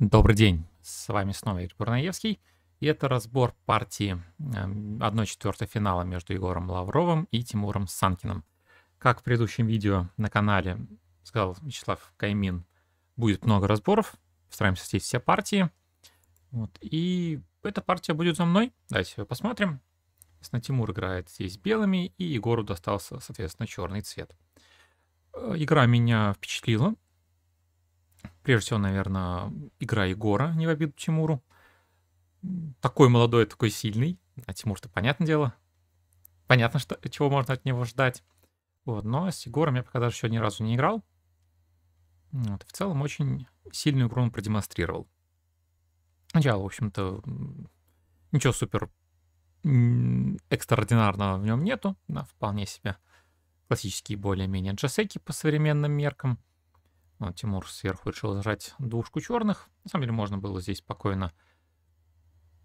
Добрый день, с вами снова Игорь Бурнаевский, и это разбор партии 1-4 эм, финала между Егором Лавровым и Тимуром Санкиным. Как в предыдущем видео на канале сказал Вячеслав Каймин, будет много разборов, стараемся съесть все партии. Вот, и эта партия будет за мной, давайте посмотрим. Соответственно, Тимур играет здесь белыми, и Егору достался, соответственно, черный цвет. Э, игра меня впечатлила, Прежде всего, наверное, игра Егора, не в обиду Тимуру. Такой молодой, такой сильный. А Тимур-то, понятное дело, понятно, что, чего можно от него ждать. Вот, но с Егором я пока даже еще ни разу не играл. Вот, в целом, очень сильную игру он продемонстрировал. Сначала, в общем-то, ничего супер экстраординарного в нем нету. Да, вполне себе классические более-менее джасеки по современным меркам. Вот, ну, Тимур сверху решил зажать двушку черных. На самом деле можно было здесь спокойно.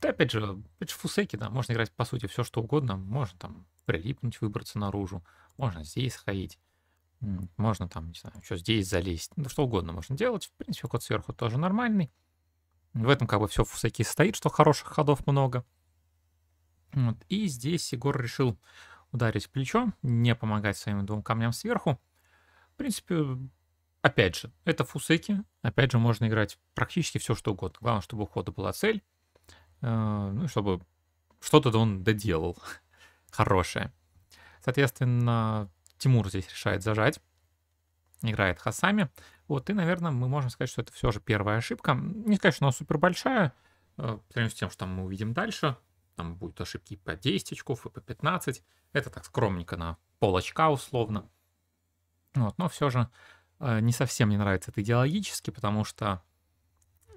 Да, опять же, опять же фусеки, да, можно играть по сути все что угодно. Можно там прилипнуть, выбраться наружу. Можно здесь ходить. Можно там, не знаю, что здесь залезть. Ну, что угодно можно делать. В принципе, ход сверху тоже нормальный. В этом как бы все фусаки стоит, что хороших ходов много. Вот. И здесь Егор решил ударить плечо, не помогать своим двум камням сверху. В принципе, Опять же, это фусеки. Опять же, можно играть практически все, что угодно. Главное, чтобы у хода была цель. Э, ну, чтобы что-то он доделал хорошее. Соответственно, Тимур здесь решает зажать. Играет Хасами. Вот, и, наверное, мы можем сказать, что это все же первая ошибка. Не сказать, что она супер большая, э, по сравнению с тем, что мы увидим дальше. Там будут ошибки и по 10 очков, и по 15. Это так скромненько на полочка условно. Вот, но все же Э, не совсем мне нравится это идеологически, потому что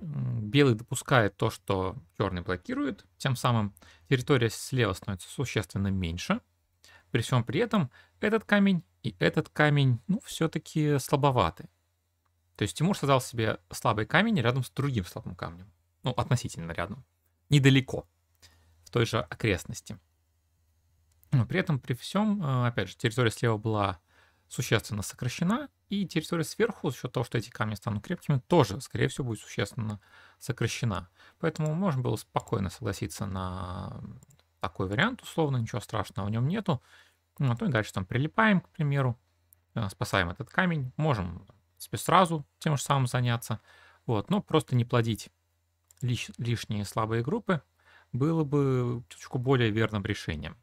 белый допускает то, что черный блокирует, тем самым территория слева становится существенно меньше. При всем при этом этот камень и этот камень, ну, все-таки слабоваты. То есть Тимур создал себе слабый камень рядом с другим слабым камнем. Ну, относительно рядом. Недалеко. В той же окрестности. Но при этом, при всем, э, опять же, территория слева была существенно сокращена, и территория сверху, за счет того, что эти камни станут крепкими, тоже, скорее всего, будет существенно сокращена. Поэтому можно было спокойно согласиться на такой вариант, условно, ничего страшного в нем нету. Ну, а то и дальше там прилипаем, к примеру, э, спасаем этот камень, можем сразу тем же самым заняться, вот, но просто не плодить лиш лишние слабые группы было бы чуточку более верным решением.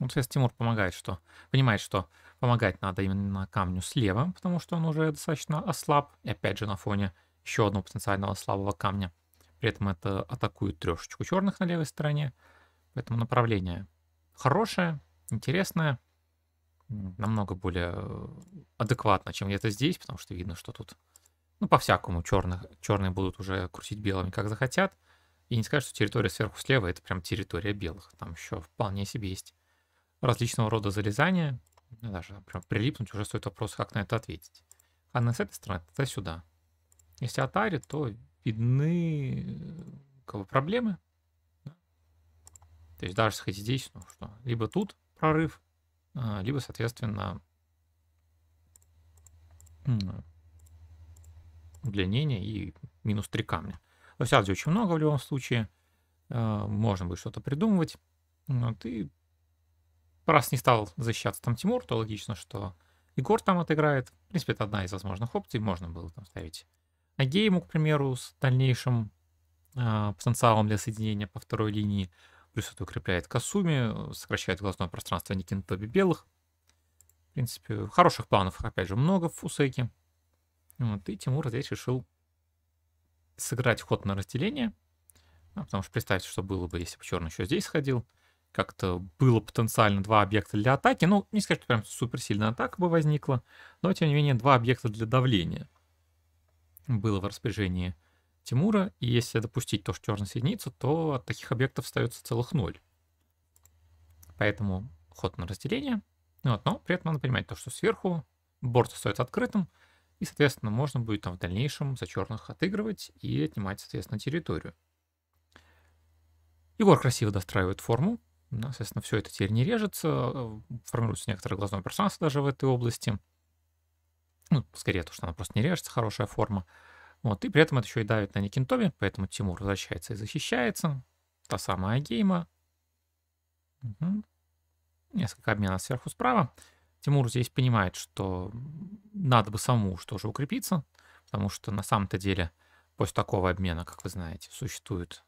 Вот сейчас Тимур помогает, что понимает, что Помогать надо именно камню слева, потому что он уже достаточно ослаб. И опять же на фоне еще одного потенциального слабого камня. При этом это атакует трешечку черных на левой стороне. Поэтому направление хорошее, интересное. Намного более адекватно, чем где-то здесь, потому что видно, что тут ну, по-всякому черных, черные будут уже крутить белыми, как захотят. И не скажешь, что территория сверху слева — это прям территория белых. Там еще вполне себе есть различного рода залезания, ну даже прям прилипнуть уже стоит вопрос, как на это ответить. А на с этой стороны, это сюда. Если Atari, то видны э, как бы, проблемы. То есть даже сходить здесь, ну что, либо тут прорыв, а, либо, соответственно, удлинение и минус три камня. Но сядзи очень много в любом случае. Э, можно будет что-то придумывать. Вот, и Раз не стал защищаться там Тимур, то логично, что Егор там отыграет. В принципе, это одна из возможных опций, можно было там ставить Агейму, к примеру, с дальнейшим э, потенциалом для соединения по второй линии. Плюс это укрепляет Касуми, сокращает глазное пространство Никин Тоби Белых. В принципе, хороших планов, опять же, много в Фусеке. Вот, и Тимур здесь решил сыграть ход на разделение. Ну, потому что представьте, что было бы, если бы черный еще здесь ходил как-то было потенциально два объекта для атаки. Ну, не сказать, что прям сильная атака бы возникла, но, тем не менее, два объекта для давления было в распоряжении Тимура, и если допустить то, что черная единица, то от таких объектов остается целых ноль. Поэтому ход на разделение. Ну вот, но при этом надо понимать то, что сверху борт остается открытым, и, соответственно, можно будет там в дальнейшем за черных отыгрывать и отнимать, соответственно, территорию. Егор красиво достраивает форму, ну, соответственно, все это теперь не режется, э, формируется некоторое глазное пространство даже в этой области. Ну, скорее то, что она просто не режется, хорошая форма. Вот, и при этом это еще и давит на Никентови, поэтому Тимур возвращается и защищается. Та самая гейма. Угу. Несколько обмена сверху справа. Тимур здесь понимает, что надо бы самому что же укрепиться, потому что на самом-то деле после такого обмена, как вы знаете, существует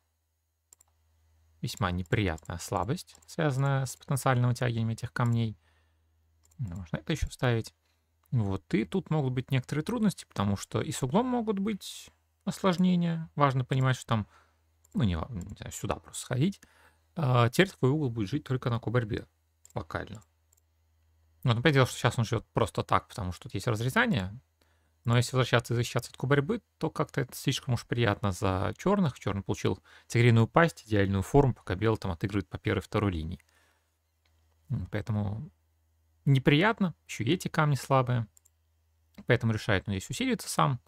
весьма неприятная слабость, связанная с потенциальным вытягиванием этих камней. Можно это еще вставить. Вот, и тут могут быть некоторые трудности, потому что и с углом могут быть осложнения. Важно понимать, что там, ну, не, не знаю, сюда просто сходить. А теперь такой угол будет жить только на кубербе локально. Вот, но понятное дело, что сейчас он живет просто так, потому что тут есть разрезание, но если возвращаться и защищаться от борьбы, то как-то это слишком уж приятно за черных. Черный получил тигриную пасть, идеальную форму, пока белый там отыгрывает по первой и второй линии. Поэтому неприятно, еще и эти камни слабые. Поэтому решает, ну, здесь усилиться сам.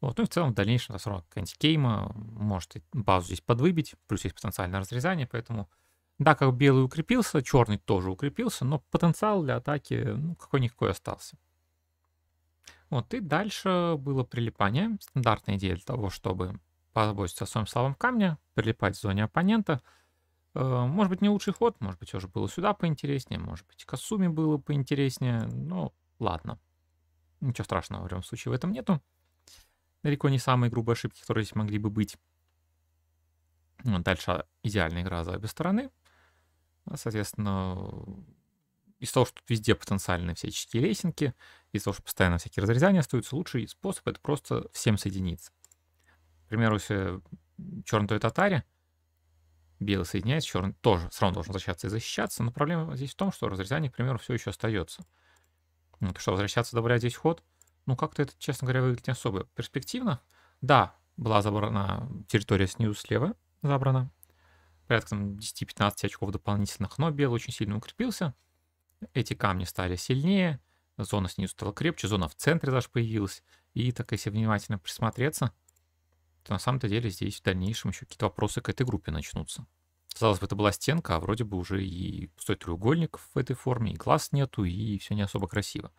Вот, ну и в целом в дальнейшем, все равно, какая кейма может базу здесь подвыбить, плюс есть потенциальное разрезание, поэтому да, как белый укрепился, черный тоже укрепился, но потенциал для атаки ну, какой-никакой остался. Вот, и дальше было прилипание. Стандартная идея для того, чтобы позаботиться о своем слабом камне, прилипать в зоне оппонента. Э, может быть, не лучший ход, может быть, уже было сюда поинтереснее, может быть, Касуми было поинтереснее, но ладно. Ничего страшного в любом случае в этом нету. Далеко не самые грубые ошибки, которые здесь могли бы быть. Дальше идеальная игра за обе стороны. Соответственно, из того, что тут везде потенциальные всяческие лесенки, из того, что постоянно всякие разрезания остаются, лучший способ — это просто всем соединиться. К примеру, если черный татаре, белый соединяется, черный тоже все равно должен возвращаться и защищаться, но проблема здесь в том, что разрезание, к примеру, все еще остается. Ну, то что, возвращаться, добавлять здесь ход? Ну, как-то это, честно говоря, выглядит не особо перспективно. Да, была забрана территория снизу слева, забрана, порядка 10-15 очков дополнительных, но белый очень сильно укрепился — эти камни стали сильнее, зона снизу стала крепче, зона в центре даже появилась. И так, если внимательно присмотреться, то на самом-то деле здесь в дальнейшем еще какие-то вопросы к этой группе начнутся. Казалось бы, это была стенка, а вроде бы уже и пустой треугольник в этой форме, и глаз нету, и все не особо красиво.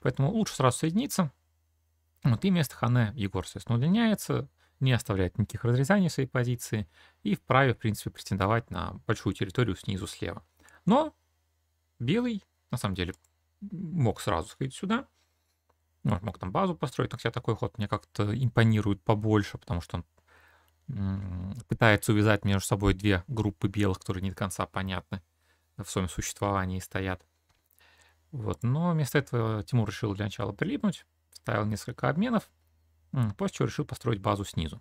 Поэтому лучше сразу соединиться. Вот и место Хане Егор, соответственно, удлиняется, не оставляет никаких разрезаний своей позиции и вправе, в принципе, претендовать на большую территорию снизу слева. Но Белый, на самом деле, мог сразу сходить сюда. Может, ну, мог там базу построить, но хотя такой ход мне как-то импонирует побольше, потому что он пытается увязать между собой две группы белых, которые не до конца понятны э, в своем существовании стоят. Вот. Но вместо этого Тимур решил для начала прилипнуть, ставил несколько обменов, после чего решил построить базу снизу.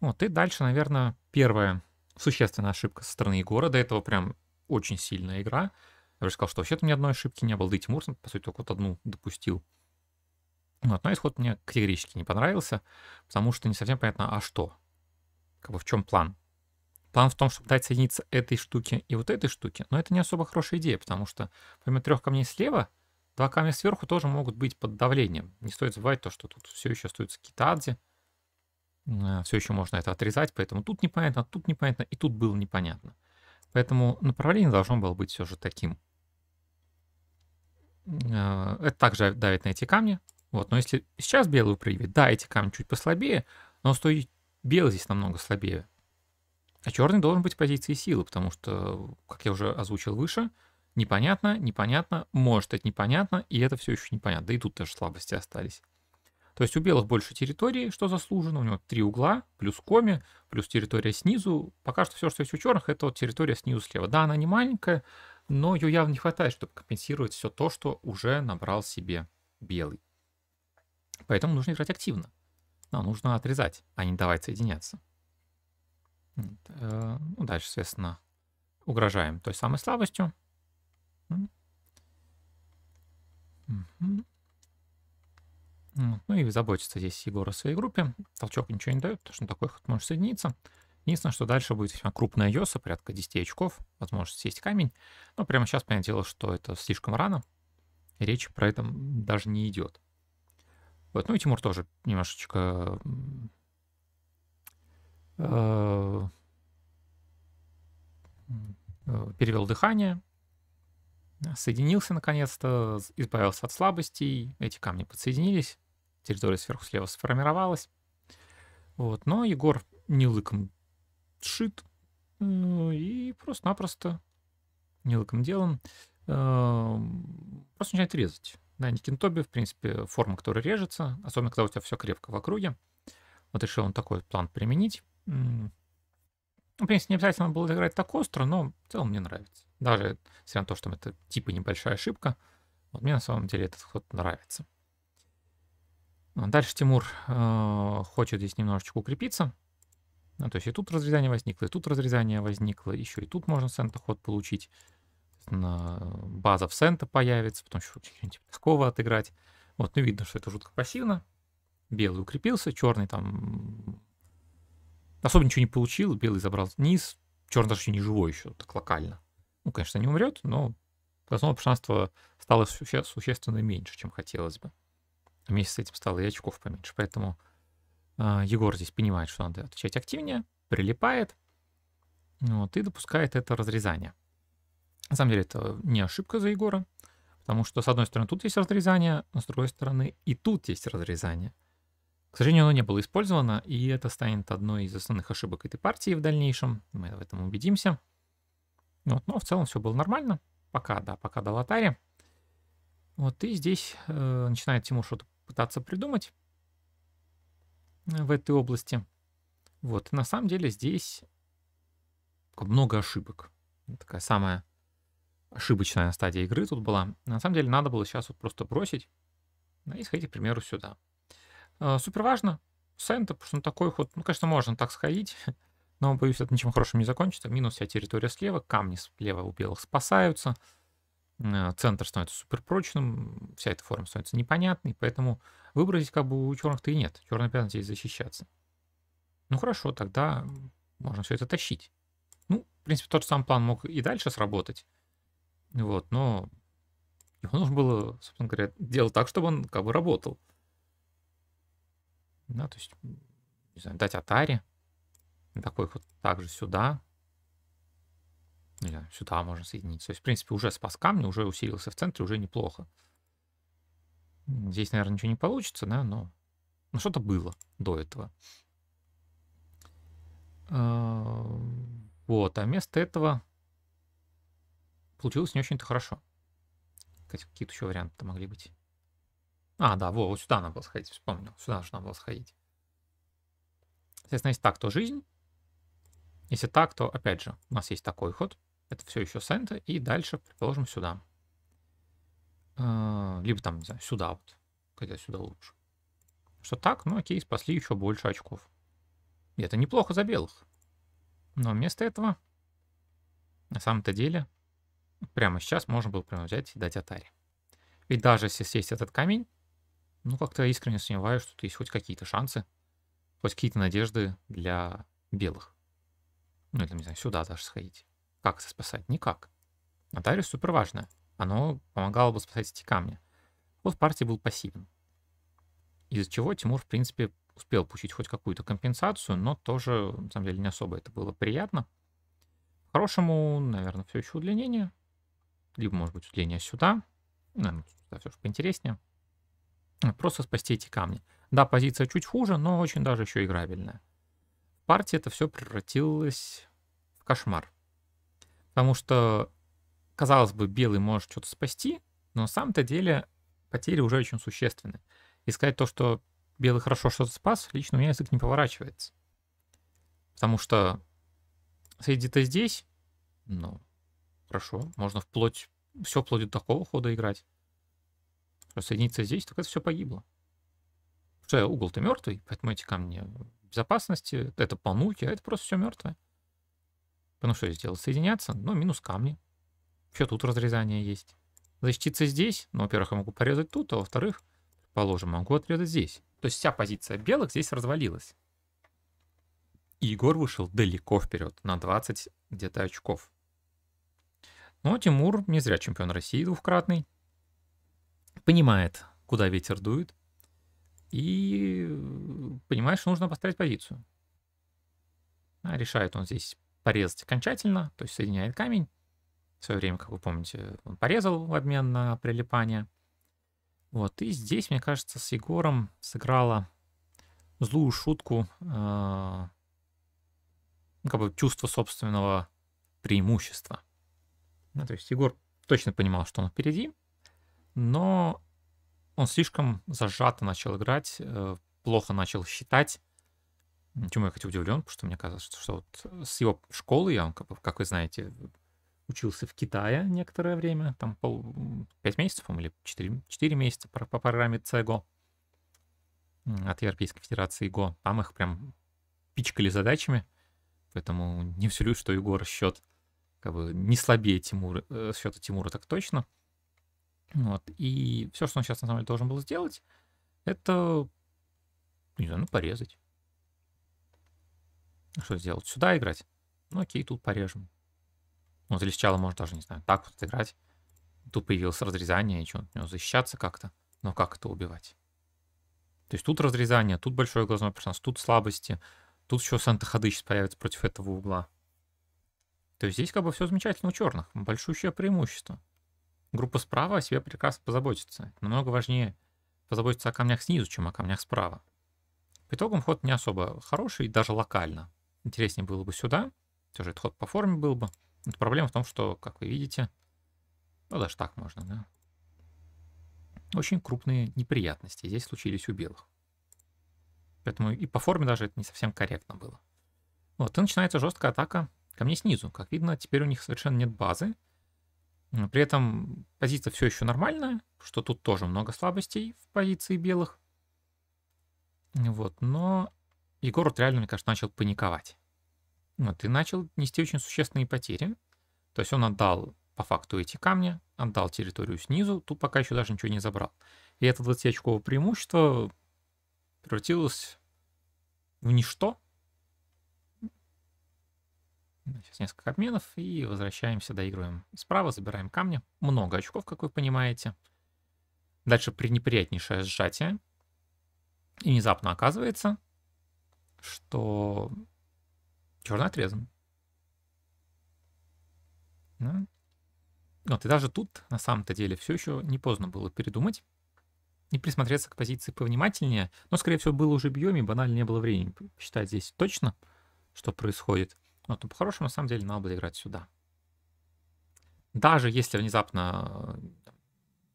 Вот, и дальше, наверное, первая существенная ошибка со стороны Егора. До этого прям очень сильная игра. Я уже сказал, что вообще-то ни одной ошибки не было, да и Тимур, по сути, только вот одну допустил. Но ну, но исход мне категорически не понравился, потому что не совсем понятно, а что? Как бы в чем план? План в том, чтобы дать соединиться этой штуке и вот этой штуке, но это не особо хорошая идея, потому что помимо трех камней слева, два камня сверху тоже могут быть под давлением. Не стоит забывать то, что тут все еще остаются китадзи, э, все еще можно это отрезать, поэтому тут непонятно, тут непонятно, и тут было непонятно. Поэтому направление должно было быть все же таким – Э, это также давит на эти камни. Вот, но если сейчас белую проявить, да, эти камни чуть послабее, но стоит белый здесь намного слабее. А черный должен быть в позиции силы, потому что, как я уже озвучил выше, непонятно, непонятно, может это непонятно, и это все еще непонятно. Да и тут даже слабости остались. То есть у белых больше территории, что заслужено. У него три угла, плюс коми, плюс территория снизу. Пока что все, что есть у черных, это вот территория снизу слева. Да, она не маленькая, но ее явно не хватает, чтобы компенсировать все то, что уже набрал себе белый. Поэтому нужно играть активно. Но нужно отрезать, а не давать соединяться. Э, ну, дальше, соответственно, угрожаем той самой слабостью. Ну и заботиться здесь Егор о своей группе. Толчок ничего не дает, потому что на такой ход может соединиться. Единственное, что дальше будет весьма крупная йоса, порядка 10 очков, возможность съесть камень. Но прямо сейчас, понятное дело, что это слишком рано, и речь про это даже не идет. Вот, ну и Тимур тоже немножечко... Э, э, перевел дыхание, соединился наконец-то, избавился от слабостей, эти камни подсоединились, территория сверху слева сформировалась. Вот, но Егор не лыком шит. Ну и просто-напросто мелким делом э, просто начинает резать. Да, Никентоби, в принципе, форма, которая режется, особенно когда у тебя все крепко в округе. Вот решил он такой план применить. ну В принципе, не обязательно было играть так остро, но в целом мне нравится. Даже несмотря на то, что это типа небольшая ошибка, вот мне на самом деле этот ход нравится. Ну, а дальше Тимур э, хочет здесь немножечко укрепиться. Ну, то есть и тут разрезание возникло, и тут разрезание возникло, еще и тут можно сентоход получить. Э, база в сента появится, потом что-нибудь типа такого отыграть. Вот, ну видно, что это жутко пассивно. Белый укрепился, черный там особо ничего не получил, белый забрал низ, черный даже еще не живой еще, так локально. Ну, конечно, не умрет, но основное пространство стало суще существенно меньше, чем хотелось бы. А вместе с этим стало и очков поменьше, поэтому а, Егор здесь понимает, что надо отвечать активнее, прилипает вот, и допускает это разрезание. На самом деле это не ошибка за Егора, потому что с одной стороны тут есть разрезание, а с другой стороны и тут есть разрезание. К сожалению, оно не было использовано, и это станет одной из основных ошибок этой партии в дальнейшем. Мы в этом убедимся. Вот, но в целом все было нормально. Пока, да, пока до лотари. Вот и здесь э, начинает Тимур что-то пытаться придумать в этой области. Вот, и на самом деле здесь много ошибок. Такая самая ошибочная стадия игры тут была. На самом деле надо было сейчас вот просто бросить и сходить, к примеру, сюда. А, Супер важно Сента, потому что на такой ход, ну, конечно, можно так сходить, но, боюсь, это ничем хорошим не закончится. Минус вся территория слева, камни слева у белых спасаются. Э, центр становится суперпрочным, вся эта форма становится непонятной, поэтому выбора как бы у черных-то и нет. Черные пятна здесь защищаться. Ну хорошо, тогда можно все это тащить. Ну, в принципе, тот же сам план мог и дальше сработать. Вот, но его нужно было, собственно говоря, делать так, чтобы он как бы работал. Да, то есть, не знаю, дать Атаре. Такой вот также сюда. Или сюда можно соединить. То есть, в принципе, уже спас камни, уже усилился в центре, уже неплохо. Здесь, наверное, ничего не получится, да, но... Но что-то было до этого. А, вот, а вместо этого получилось не очень-то хорошо. Какие-то еще варианты могли быть. А, да, во, вот сюда надо было сходить, вспомнил. Сюда же надо было сходить. Соответственно, если так, то жизнь. Если так, то, опять же, у нас есть такой ход. Это все еще сента. И дальше предположим, сюда. А, либо там, не знаю, сюда вот. Хотя сюда лучше. Что так, ну окей, спасли еще больше очков. И это неплохо за белых. Но вместо этого, на самом-то деле, прямо сейчас можно было прямо взять и дать Атари. Ведь даже если сесть этот камень, ну как-то искренне сомневаюсь, что есть хоть какие-то шансы, хоть какие-то надежды для белых. Ну, это, не знаю, сюда даже сходить как это спасать? Никак. Нотариус а супер важно. Оно помогало бы спасать эти камни. Ход партии был пассивен. Из-за чего Тимур, в принципе, успел получить хоть какую-то компенсацию, но тоже, на самом деле, не особо это было приятно. хорошему наверное, все еще удлинение. Либо, может быть, удлинение сюда. Наверное, сюда все же поинтереснее. А, просто спасти эти камни. Да, позиция чуть хуже, но очень даже еще играбельная. В партии это все превратилось в кошмар. Потому что, казалось бы, белый может что-то спасти, но на самом-то деле потери уже очень существенны. И сказать то, что белый хорошо что-то спас, лично у меня язык не поворачивается. Потому что среди-то здесь, ну, хорошо, можно вплоть, все вплоть до такого хода играть. А Соединиться здесь, только это все погибло. Потому что угол-то мертвый, поэтому эти камни безопасности, это полнуки, а это просто все мертвое. Ну что я сделал? Соединяться? но минус камни. Еще тут разрезание есть. Защититься здесь. Ну, во-первых, я могу порезать тут, а во-вторых, положим, могу отрезать здесь. То есть вся позиция белых здесь развалилась. И Егор вышел далеко вперед, на 20 где-то очков. Но Тимур не зря чемпион России двухкратный. Понимает, куда ветер дует. И понимает, что нужно поставить позицию. А решает он здесь порезать окончательно, то есть соединяет камень. В свое время, как вы помните, он порезал в обмен на прилипание. Вот, и здесь, мне кажется, с Егором сыграла злую шутку э, ну, как бы чувство собственного преимущества. Ну, то есть Егор точно понимал, что он впереди, но он слишком зажато начал играть, э, плохо начал считать, Чему я хотя удивлен, потому что мне казалось, что, вот с его школы я, как вы знаете, учился в Китае некоторое время, там пол, 5 месяцев, или 4, 4 месяца по, по программе ЦЭГО от Европейской Федерации Го. Там их прям пичкали задачами, поэтому не вселюсь, что Егор счет как бы не слабее Тимура, э, счета Тимура так точно. Вот. И все, что он сейчас на самом деле должен был сделать, это, не знаю, ну, порезать. Ну что сделать? Сюда играть? Ну окей, тут порежем. Ну, для сначала можно даже, не знаю, так вот играть. Тут появилось разрезание, и что, от него защищаться как-то? Но как это убивать? То есть тут разрезание, тут большое глазное персонаж, тут слабости, тут еще Санта Ходыч появится против этого угла. То есть здесь как бы все замечательно у черных. Большущее преимущество. Группа справа о себе прекрасно позаботится. Намного важнее позаботиться о камнях снизу, чем о камнях справа. По итогам ход не особо хороший, даже локально. Интереснее было бы сюда. Тоже этот ход по форме был бы. Но проблема в том, что, как вы видите, ну даже так можно, да. Очень крупные неприятности здесь случились у белых. Поэтому и по форме даже это не совсем корректно было. Вот, и начинается жесткая атака ко мне снизу. Как видно, теперь у них совершенно нет базы. При этом позиция все еще нормальная, что тут тоже много слабостей в позиции белых. Вот, но Егор вот реально, мне кажется, начал паниковать ну, ты начал нести очень существенные потери. То есть он отдал по факту эти камни, отдал территорию снизу, тут пока еще даже ничего не забрал. И это 20-очковое преимущество превратилось в ничто. Сейчас несколько обменов и возвращаемся, доигрываем справа, забираем камни. Много очков, как вы понимаете. Дальше пренеприятнейшее сжатие. И внезапно оказывается, что Черный отрезан. Да? Вот, и даже тут, на самом-то деле, все еще не поздно было передумать и присмотреться к позиции повнимательнее. Но, скорее всего, было уже бьем, и банально не было времени считать здесь точно, что происходит. Вот, но по-хорошему, на самом деле, надо было играть сюда. Даже если внезапно э,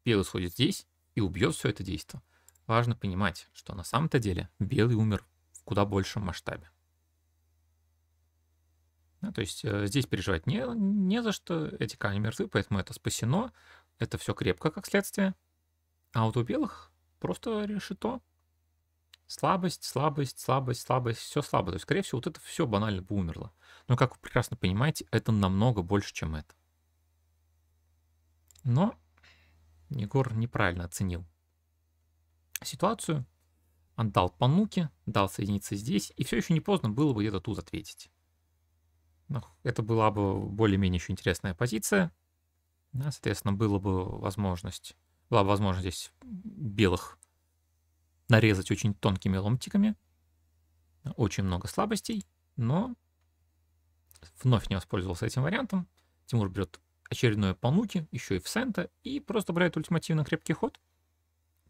белый сходит здесь и убьет все это действие, важно понимать, что на самом-то деле белый умер в куда большем масштабе. Да, ну, то есть э, здесь переживать не, не за что, эти камни мертвы, поэтому это спасено, это все крепко как следствие. А вот у белых просто решето. Слабость, слабость, слабость, слабость, все слабо. То есть, скорее всего, вот это все банально бы умерло. Но, как вы прекрасно понимаете, это намного больше, чем это. Но Егор неправильно оценил ситуацию. Он дал по дал соединиться здесь, и все еще не поздно было бы где-то тут ответить. Ну, это была бы более-менее еще интересная позиция. Да, соответственно, было бы возможность, была бы возможность здесь белых нарезать очень тонкими ломтиками. Очень много слабостей, но вновь не воспользовался этим вариантом. Тимур берет очередное полнуки, еще и в сента, и просто брает ультимативно крепкий ход,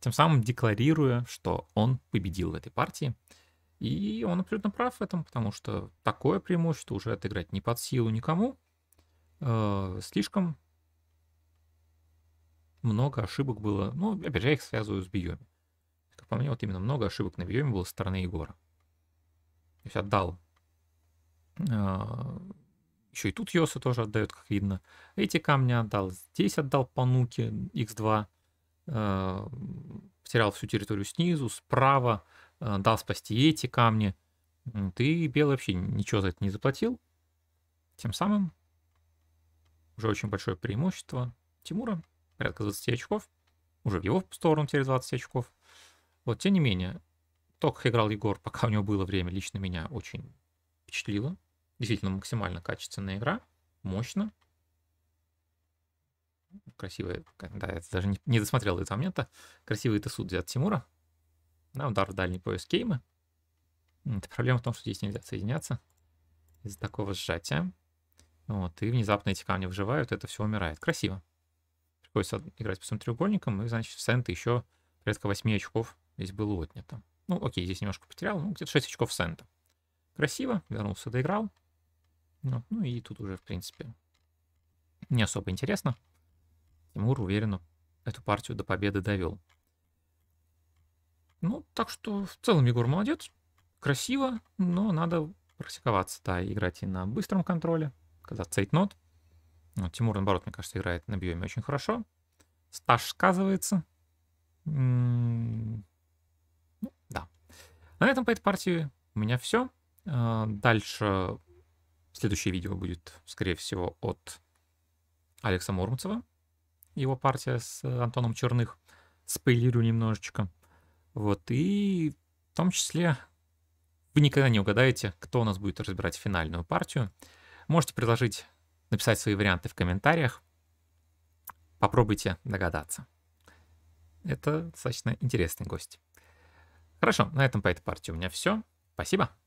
тем самым декларируя, что он победил в этой партии. И он абсолютно прав в этом, потому что такое преимущество уже отыграть не под силу никому. Э, слишком много ошибок было. Ну, опять же, я их связываю с Биоми. Как по мне, вот именно много ошибок на Биоме было со стороны Егора. То есть отдал. Э, еще и тут Йоса тоже отдает, как видно. Эти камни отдал. Здесь отдал по нуке X2. Э, потерял всю территорию снизу, справа. Э, дал спасти эти камни. Ты белый вообще ничего за это не заплатил. Тем самым уже очень большое преимущество Тимура, порядка 20 очков, уже в его сторону теперь 20 очков. Вот, тем не менее, то, как играл Егор, пока у него было время, лично меня очень впечатлило. Действительно, максимально качественная игра, мощно. Красивая, да, я даже не, не досмотрел этого момента. Красивые тесуды от Тимура, на удар в дальний пояс Кейма. Это проблема в том, что здесь нельзя соединяться из-за такого сжатия. Вот, и внезапно эти камни выживают, это все умирает. Красиво. Приходится играть по своим треугольникам, и, значит, в сент еще порядка 8 очков здесь было отнято. Ну, окей, здесь немножко потерял, ну, где-то 6 очков сента. Красиво, вернулся, доиграл. Ну, ну и тут уже, в принципе, не особо интересно. Тимур уверенно эту партию до победы довел. Ну, так что в целом Егор молодец. Красиво, но надо практиковаться, да, играть и на быстром контроле, когда цейтнот. Ну, Тимур, наоборот, мне кажется, играет на биоме очень хорошо. Стаж сказывается. М м-м-м. -м ну, да. На этом по этой партии у меня все. А, дальше следующее видео будет, скорее всего, от Алекса Мурмцева. Его партия с Антоном Черных. Спойлирую немножечко. Вот, и в том числе вы никогда не угадаете, кто у нас будет разбирать финальную партию. Можете предложить написать свои варианты в комментариях. Попробуйте догадаться. Это достаточно интересный гость. Хорошо, на этом по этой партии у меня все. Спасибо.